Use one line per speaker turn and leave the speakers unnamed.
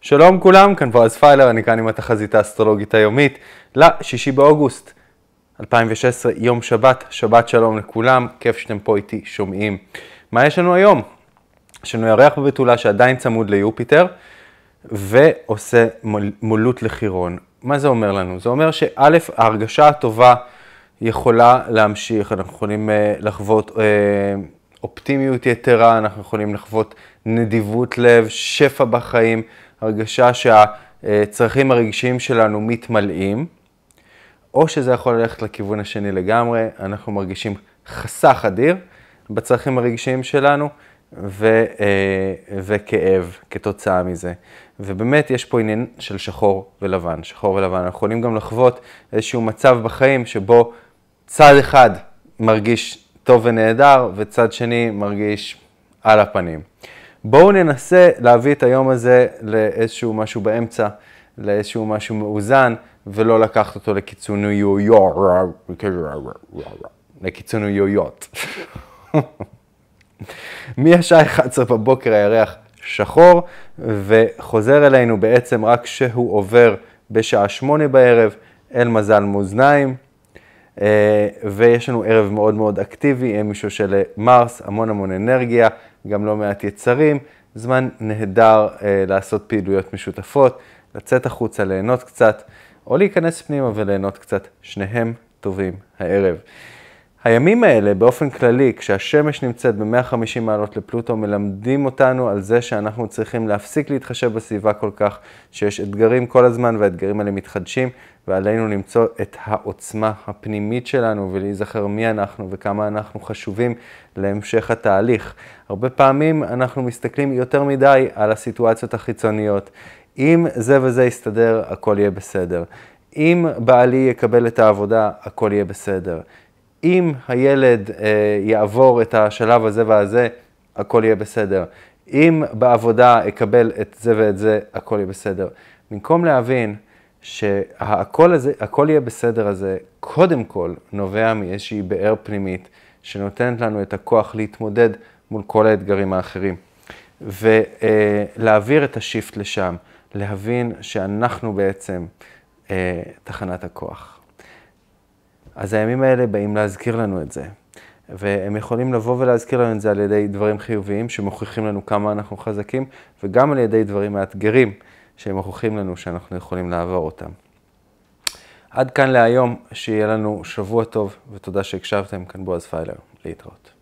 שלום כולם, כאן בועז פיילר, אני כאן עם התחזית האסטרולוגית היומית ל-6 באוגוסט 2016, יום שבת, שבת שלום לכולם, כיף שאתם פה איתי שומעים. מה יש לנו היום? יש לנו ירח בבתולה שעדיין צמוד ליופיטר ועושה מול, מולות לחירון. מה זה אומר לנו? זה אומר שא', ההרגשה הטובה יכולה להמשיך, אנחנו יכולים uh, לחוות... Uh, אופטימיות יתרה, אנחנו יכולים לחוות נדיבות לב, שפע בחיים, הרגשה שהצרכים הרגשיים שלנו מתמלאים, או שזה יכול ללכת לכיוון השני לגמרי, אנחנו מרגישים חסך אדיר בצרכים הרגשיים שלנו ו, אה, וכאב כתוצאה מזה. ובאמת יש פה עניין של שחור ולבן, שחור ולבן. אנחנו יכולים גם לחוות איזשהו מצב בחיים שבו צד אחד מרגיש טוב ונהדר וצד שני מרגיש על הפנים. בואו ננסה להביא את היום הזה לאיזשהו משהו באמצע, לאיזשהו משהו מאוזן, ולא לקחת אותו לקיצוניויות. מהשעה 11 בבוקר הירח שחור, וחוזר אלינו בעצם רק כשהוא עובר בשעה 8 בערב אל מזל מאוזניים. אה, ויש לנו ערב מאוד מאוד אקטיבי, עם מישהו של מרס, המון המון אנרגיה. גם לא מעט יצרים, זמן נהדר אה, לעשות פעילויות משותפות, לצאת החוצה, ליהנות קצת, או להיכנס פנימה וליהנות קצת, שניהם טובים הערב. הימים האלה, באופן כללי, כשהשמש נמצאת ב-150 מעלות לפלוטו, מלמדים אותנו על זה שאנחנו צריכים להפסיק להתחשב בסביבה כל כך, שיש אתגרים כל הזמן והאתגרים האלה מתחדשים, ועלינו למצוא את העוצמה הפנימית שלנו ולהיזכר מי אנחנו וכמה אנחנו חשובים להמשך התהליך. הרבה פעמים אנחנו מסתכלים יותר מדי על הסיטואציות החיצוניות. אם זה וזה יסתדר, הכל יהיה בסדר. אם בעלי יקבל את העבודה, הכל יהיה בסדר. אם הילד אה, יעבור את השלב הזה והזה, הכל יהיה בסדר. אם בעבודה אקבל את זה ואת זה, הכל יהיה בסדר. במקום להבין שהכל הזה, הכל יהיה בסדר הזה, קודם כל נובע מאיזושהי באר פנימית שנותנת לנו את הכוח להתמודד מול כל האתגרים האחרים. ולהעביר את השיפט לשם, להבין שאנחנו בעצם אה, תחנת הכוח. אז הימים האלה באים להזכיר לנו את זה. והם יכולים לבוא ולהזכיר לנו את זה על ידי דברים חיוביים שמוכיחים לנו כמה אנחנו חזקים, וגם על ידי דברים מאתגרים שהם מוכיחים לנו שאנחנו יכולים לעבור אותם. עד כאן להיום, שיהיה לנו שבוע טוב, ותודה שהקשבתם כאן בועז פיילר. להתראות.